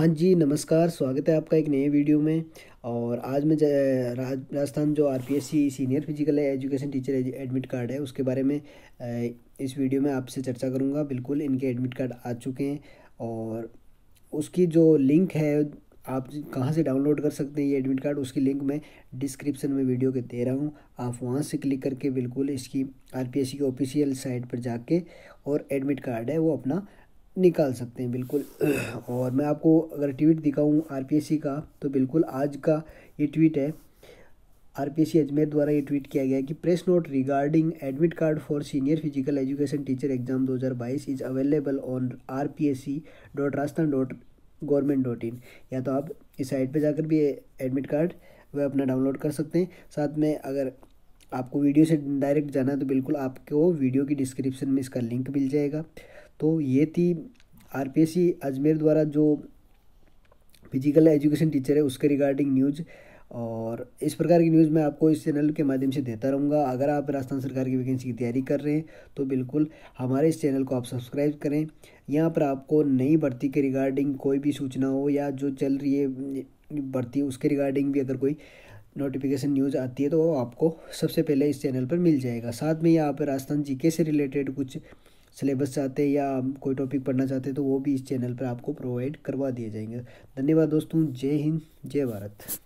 हाँ जी नमस्कार स्वागत है आपका एक नए वीडियो में और आज मैं राजस्थान जो RPSC senior physical education teacher admit card है उसके बारे में इस वीडियो में आपसे चर्चा करूंगा बिल्कुल इनके एडमिट कार्ड आ चुके हैं और उसकी जो लिंक है आप कहाँ से डाउनलोड कर सकते हैं ये एडमिट कार्ड उसकी लिंक मैं डिस्क्रिप्शन में वीडियो के दे रहा हूँ आप वहाँ से क्लिक करके बिल्कुल इसकी आरपीएससी की ऑफिशियल साइट पर जाके और एडमिट कार्ड है वो अपना निकाल सकते हैं बिल्कुल और मैं आपको अगर ट्वीट दिखाऊँ आरपीएससी का तो बिल्कुल आज का ये ट्वीट है आरपीएससी अजमेर द्वारा ये ट्वीट किया गया है कि press note regarding admit card for senior physical education teacher exam 2022 is available on R P S C dot Rajasthan dot government dot in या तो आप इस साइट पर जाकर भी एडमिट कार्ड वह अपना डाउनलोड कर सकते हैं साथ में अगर आपको वीडियो से डायरेक्ट जाना है तो बिल्कुल आपको वीडियो की डिस्क्रिप्शन में इसका लिंक मिल जाएगा तो ये थी आरपीएससी अजमेर द्वारा जो फिजिकल एजुकेशन टीचर है उसके रिगार्डिंग न्यूज़ और इस प्रकार की न्यूज़ मैं आपको इस चैनल के माध्यम से देता रहूँगा अगर आप राजस्थान सरकार की वैकेंसी की तैयारी कर रहे हैं तो बिल्कुल हमारे इस चैनल को आप सब्सक्राइब करें यहाँ पर आपको नई भर्ती के रिगार्डिंग कोई भी सूचना हो या जो चल रही है भर्ती उसके रिगार्डिंग भी अगर कोई नोटिफिकेशन न्यूज़ आती है तो वो आपको सबसे पहले इस चैनल पर मिल जाएगा साथ में यहाँ पर राजस्थान जी से रिलेटेड कुछ सिलेबस चाहते हैं या कोई टॉपिक पढ़ना चाहते हैं तो वो भी इस चैनल पर आपको प्रोवाइड करवा दिए जाएंगे धन्यवाद दोस्तों जय हिंद जय भारत